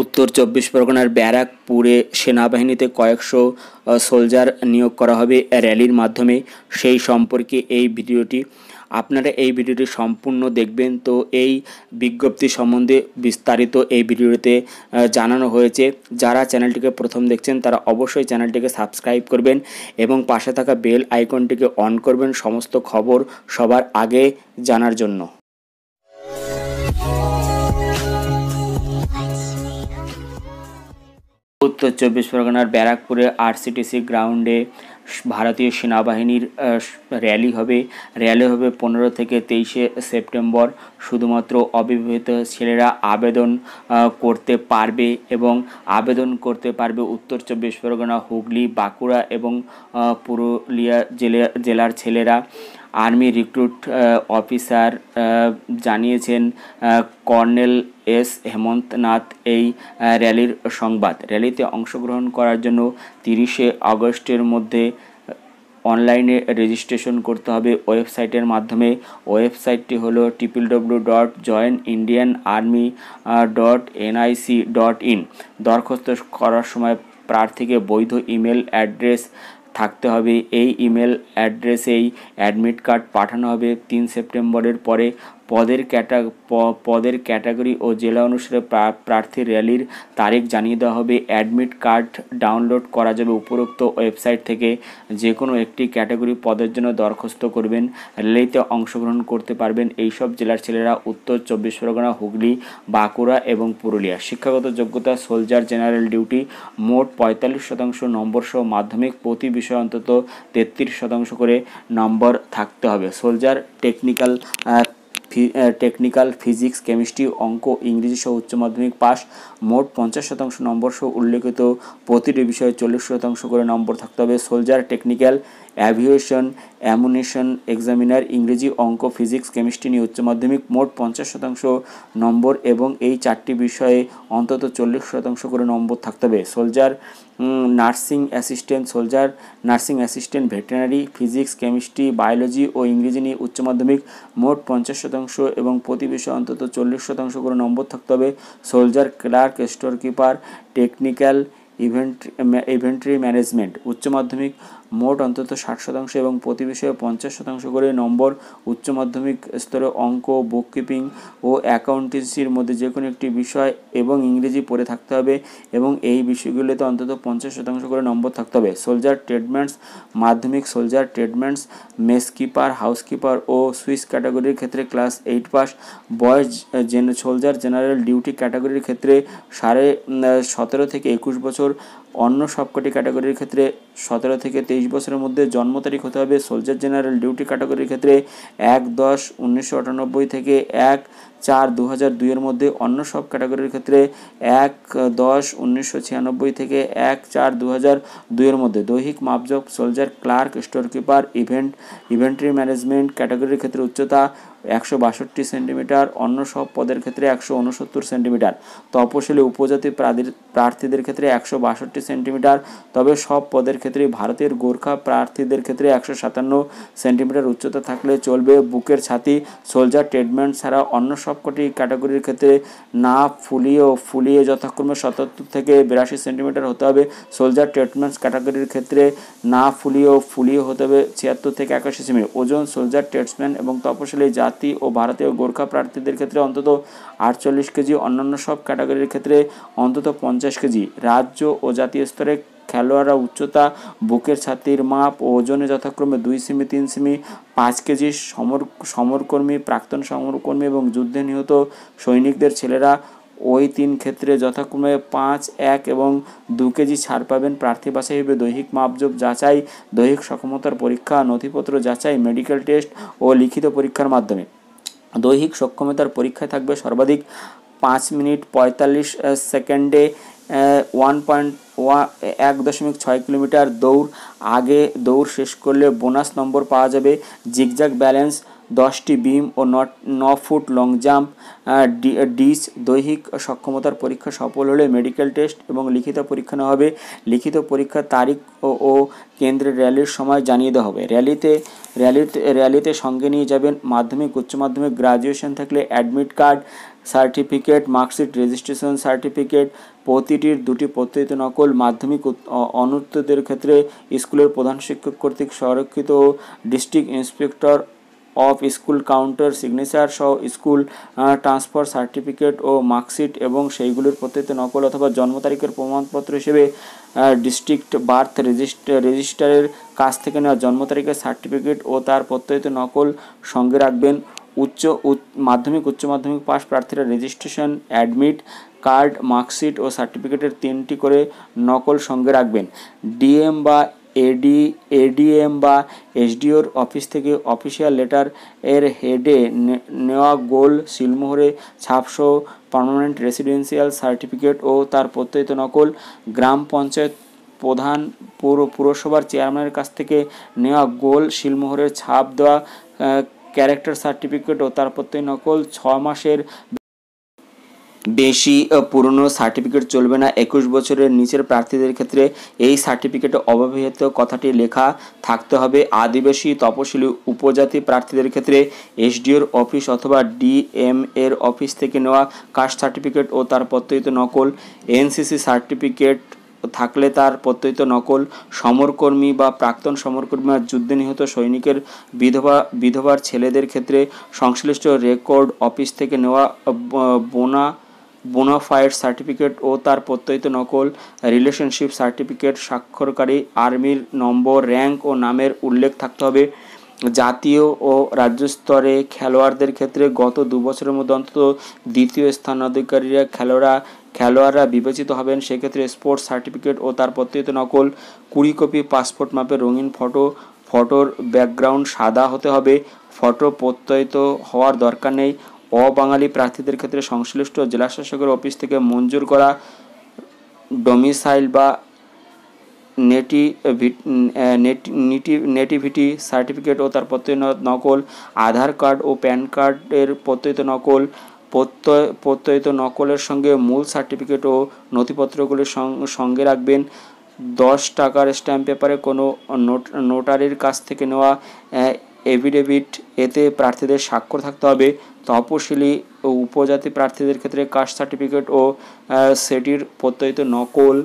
উত্তর চব্বিশ পরগনার ব্যারাকপুরে সেনাবাহিনীতে কয়েকশো সোলজার নিয়োগ করা হবে র্যালির মাধ্যমে সেই সম্পর্কে এই ভিডিওটি আপনারা এই ভিডিওটি সম্পূর্ণ দেখবেন তো এই বিজ্ঞপ্তি সম্বন্ধে বিস্তারিত এই ভিডিওতে জানানো হয়েছে যারা চ্যানেলটিকে প্রথম দেখছেন তারা অবশ্যই চ্যানেলটিকে সাবস্ক্রাইব করবেন এবং পাশে থাকা বেল আইকনটিকে অন করবেন সমস্ত খবর সবার আগে জানার জন্য উত্তর চব্বিশ পরগনার ব্যারাকপুরে আরসিটিসি গ্রাউন্ডে ভারতীয় সেনাবাহিনীর র্যালি হবে র্যালি হবে পনেরো থেকে তেইশে সেপ্টেম্বর শুধুমাত্র অবিবাহিত ছেলেরা আবেদন করতে পারবে এবং আবেদন করতে পারবে উত্তর চব্বিশ পরগনা হুগলি বাঁকুড়া এবং পুরুলিয়া জেলা জেলার ছেলেরা আর্মি রিক্রুট অফিসার জানিয়েছেন কর্নেল এস হেমন্তনাথ এই র্যালির সংবাদ র্যালিতে অংশগ্রহণ করার জন্য তিরিশে আগস্টের মধ্যে অনলাইনে রেজিস্ট্রেশন করতে হবে ওয়েবসাইটের মাধ্যমে ওয়েবসাইটটি হলো triple W dot join Indian army dot NIC dot in দরখাস্ত করার সময় প্রার্থীকে বৈধ ইমেল অ্যাড্রেস থাকতে হবে এই ইমেল অ্যাড্রেসেই অ্যাডমিট কার্ড পাঠানো হবে তিন সেপ্টেম্বরের পরে পদের ক্যাটা পদের ক্যাটাগরি ও জেলা অনুসারে প্রার্থীর র্যালির তারিখ জানিয়ে দেওয়া হবে অ্যাডমিট কার্ড ডাউনলোড করা যাবে উপরোক্ত ওয়েবসাইট থেকে যে কোনো একটি ক্যাটাগরি পদের জন্য দরখাস্ত করবেন র্যালিতে অংশগ্রহণ করতে পারবেন এইসব জেলার ছেলেরা উত্তর চব্বিশ পরগনা হুগলি বাঁকুড়া এবং পুরুলিয়া শিক্ষাগত যোগ্যতা সোলজার জেনারেল ডিউটি মোট পঁয়তাল্লিশ শতাংশ নম্বর সহ মাধ্যমিক প্রতি বিষয়ে অন্তত তেত্রিশ শতাংশ করে নম্বর থাকতে হবে soldier technical technical physics chemistry অঙ্ক ইংরেজি সহ উচ্চ মাধ্যমিক পাস মোট পঞ্চাশ শতাংশ নম্বর সহ উল্লেখিত প্রতিটি বিষয়ে চল্লিশ শতাংশ করে নম্বর থাকতে হবে soldier technical aviation ammunition examiner ইংরেজি অঙ্ক ফিজিক্স কেমিস্ট্রি নিয়ে উচ্চ মাধ্যমিক মোট পঞ্চাশ শতাংশ নম্বর এবং এই চারটি বিষয়ে অন্তত চল্লিশ শতাংশ করে নম্বর থাকতে হবে soldier nursing assistant soldier nursing assistant veterinary physics chemistry biology ও ইংরেজি নিয়ে উচ্চ মাধ্যমিক মোট পঞ্চাশ শতাংশ এবং প্রতি বিষয়ে অন্তত চল্লিশ শতাংশ করে নম্বর থাকতে হবে soldier clerk store keeper technical event inventory management উচ্চ মাধ্যমিক মোট অন্তত ষাট শতাংশ এবং প্রতি বিষয়ে পঞ্চাশ শতাংশ করে নম্বর উচ্চ মাধ্যমিক স্তরে অঙ্ক বুককিপিং ও অ্যাকাউন্টেন্সির মধ্যে যে কোনো একটি বিষয় এবং ইংরেজি পড়ে থাকতে হবে এবং এই বিষয়গুলিতে অন্তত পঞ্চাশ শতাংশ করে নম্বর থাকতে হবে সোলজার ট্রেডমেন্টস মাধ্যমিক সোলজার ট্রেডমেন্টস মেসকিপার হাউসকিপার ও সুইস ক্যাটাগরির ক্ষেত্রে ক্লাস এইট পাস বয়স সোলজার জেনারেল ডিউটি ক্যাটাগরির ক্ষেত্রে সাড়ে সতেরো থেকে একুশ বছর অন্য সবকটি ক্যাটাগরির ক্ষেত্রে সতেরো থেকে তেইশ তিরিশ বছরের মধ্যে জন্ম তারিখ হতে হবে সোলজার জেনারেল ডিউটি ক্যাটাগরির ক্ষেত্রে এক দশ উনিশশো আটানব্বই থেকে এক চার দু হাজার দুইয়ের মধ্যে অন্য সব ক্যাটাগরির ক্ষেত্রে এক দশ উনিশশো ছিয়ানব্বই থেকে এক চার দু হাজার দুইয়ের মধ্যে দৈহিক মাপজক soldier clerk storekeeper event inventory management ক্যাটাগরির ক্ষেত্রে উচ্চতা একশো বাষট্টি সেন্টিমিটার অন্য সব পদের ক্ষেত্রে একশো উনসত্তর সেন্টিমিটার তপশিলি উপজাতি প্রার্থীদের ক্ষেত্রে একশো বাষট্টি সেন্টিমিটার তবে সব পদের ক্ষেত্রে ভারতের গোর্খা প্রার্থীদের ক্ষেত্রে একশো সাতান্ন সেন্টিমিটার উচ্চতা থাকলে চলবে বুকের ছাতি সোলজার ট্রিটমেন্ট ছাড়া অন্য সবকটি ক্যাটাগরির ক্ষেত্রে না ফুলিয়ে ফুলিয়ে যথাক্রমে সতাত্তর থেকে বিরাশি সেন্টিমিটার হতে হবে সোলজার ট্রিটমেন্টস ক্যাটাগরির ক্ষেত্রে না ফুলিয়ে ফুলিয়ে হতে হবে ছিয়াত্তর থেকে একাশি সেমি ওজন সোলজার ট্রেটসম্যান এবং তপশিলি জাত প্রার্থী ও ভারতীয় গোর্খা প্রার্থীদের ক্ষেত্রে অন্তত আটচল্লিশ কেজি অন্যান্য সব ক্যাটাগরির ক্ষেত্রে অন্তত পঞ্চাশ কেজি রাজ্য ও জাতীয় স্তরে খেলোয়াড়রা উচ্চতা বুকের ছাতির মাপ ও ওজনে যথাক্রমে দুই সেমি তিন সেমি পাঁচ কেজি সমর সমরকর্মী প্রাক্তন সমরকর্মী এবং যুদ্ধে নিহত সৈনিকদের ছেলেরা ওই তিন ক্ষেত্রে যথাক্রমে পাঁচ এক এবং দু কেজি ছাড় পাবেন প্রার্থী বাছাই হবে দৈহিক মাপজোপ যাচাই দৈহিক সক্ষমতার পরীক্ষা নথিপত্র যাচাই মেডিকেল টেস্ট ও লিখিত পরীক্ষার মাধ্যমে দৈহিক সক্ষমতার পরীক্ষায় থাকবে সর্বাধিক পাঁচ মিনিট পঁয়তাল্লিশ সেকেন্ডে ওয়ান পয়েন্ট এক দশমিক ছয় কিলোমিটার দৌড় আগে দৌড় শেষ করলে বোনাস নম্বর পাওয়া যাবে জিগজাগ ব্যালেন্স দশটি বিম ও ন ফুট লং জাম্প ডিস দৈহিক সক্ষমতার পরীক্ষা সফল হলে মেডিকেল টেস্ট এবং লিখিত পরীক্ষা নেওয়া হবে লিখিত পরীক্ষার তারিখ ও কেন্দ্রের র্যালির সময় জানিয়ে দেওয়া হবে র্যালিতে র্যালিতে র্যালিতে সঙ্গে নিয়ে যাবেন মাধ্যমিক উচ্চ মাধ্যমিক গ্রাজুয়েশন থাকলে admit card certificate marksheet registration certificate প্রতিটির দুটি প্রত্যয়িত নকল মাধ্যমিক অনুত্তদের ক্ষেত্রে স্কুলের প্রধান শিক্ষক কর্তৃক সংরক্ষিত district inspector of school counter signature সহ স্কুল ট্রান্সফার সার্টিফিকেট ও মার্কশিট এবং সেইগুলির প্রত্যেকটি নকল অথবা জন্ম তারিখের প্রমাণপত্র হিসেবে ডিস্ট্রিক্ট বার্থ রেজিস্টারের কাছ থেকে নেওয়া জন্ম তারিখের সার্টিফিকেট ও তার প্রত্যয়িত নকল সঙ্গে রাখবেন উচ্চ মাধ্যমিক উচ্চ মাধ্যমিক পাস প্রার্থীরা রেজিস্ট্রেশন অ্যাডমিট কার্ড মার্কশিট ও সার্টিফিকেটের তিনটি করে নকল সঙ্গে রাখবেন ডিএম বা এডি এডিএম বা এসডিওর অফিস থেকে অফিসিয়াল লেটার এর হেডে নেওয়া গোল শিলমোহরে ছাপশো পার্মানেন্ট রেসিডেন্সিয়াল সার্টিফিকেট ও তার প্রত্যয়িত নকল গ্রাম পঞ্চায়েত প্রধান পুর পুরসভার চেয়ারম্যানের কাছ থেকে নেওয়া গোল শিলমোহরের ছাপ দেওয়া ক্যারেক্টার সার্টিফিকেট ও তার প্রত্যয় নকল ছ মাসের বেশি পুরনো সার্টিফিকেট চলবে না একুশ বছরের নিচের প্রার্থীদের ক্ষেত্রে এই সার্টিফিকেটে অব্যবহিত কথাটি লেখা থাকতে হবে আদিবাসী তপশিলি উপজাতি প্রার্থীদের ক্ষেত্রে এসডিওর অফিস অথবা ডিএম এর অফিস থেকে নেওয়া কাস্ট সার্টিফিকেট ও তার প্রত্যয়িত নকল এনসিসি সার্টিফিকেট থাকলে তার প্রত্যয়িত নকল সমরকর্মী বা প্রাক্তন সমরকর্মী আর যুদ্ধে নিহত সৈনিকের বিধবা বিধবার ছেলেদের ক্ষেত্রে সংশ্লিষ্ট রেকর্ড অফিস থেকে নেওয়া বোনা বোনাফায়ার সার্টিফিকেট ও তার প্রত্যয়িত নকল রিলেশনশিপ সার্টিফিকেট স্বাক্ষরকারী আর্মির নম্বর র্যাঙ্ক ও নামের উল্লেখ থাকতে হবে জাতীয় ও রাজ্য স্তরে খেলোয়াড়দের ক্ষেত্রে গত দু বছরের মধ্যে অন্তত দ্বিতীয় স্থানাধিকারীরা খেলোয়াড়া খেলোয়াড়রা বিবেচিত হবেন সেক্ষেত্রে স্পোর্টস সার্টিফিকেট ও তার প্রত্যয়িত নকল কুড়ি কপি পাসপোর্ট মাপের রঙিন ফটো ফটোর ব্যাকগ্রাউন্ড সাদা হতে হবে ফটো প্রত্যয়িত হওয়ার দরকার নেই অবাঙালি প্রার্থীদের ক্ষেত্রে সংশ্লিষ্ট জেলাশাসকের অফিস থেকে মঞ্জুর করা ডোমিসাইল বা নেটি নেটিভিটি সার্টিফিকেট ও তার প্রত্যয় নকল আধার কার্ড ও প্যান কার্ডের প্রত্যয়িত নকল প্রত্যয় প্রত্যয়িত নকলের সঙ্গে মূল সার্টিফিকেট ও নথিপত্রগুলি সঙ্গে রাখবেন দশ টাকার স্ট্যাম্প পেপারে কোনো নোটারির কাছ থেকে নেওয়া এফিডেভিট এতে প্রার্থীদের স্বাক্ষর থাকতে হবে তপশিলি ও উপজাতি প্রার্থীদের ক্ষেত্রে কাস্ট সার্টিফিকেট ও সেটির প্রত্যয়িত নকল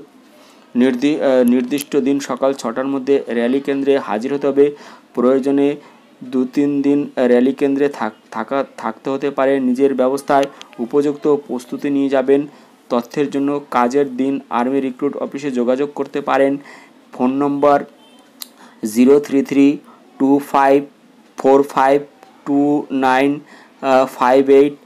নির্দি নির্দিষ্ট দিন সকাল ছটার মধ্যে র্যালি কেন্দ্রে হাজির হতে হবে প্রয়োজনে দু তিন দিন র্যালি কেন্দ্রে থাকা থাকতে হতে পারে নিজের ব্যবস্থায় উপযুক্ত প্রস্তুতি নিয়ে যাবেন তথ্যের জন্য কাজের দিন আর্মি রিক্রুট অফিসে যোগাযোগ করতে পারেন phone number zero three three two five four five two nine uh, 58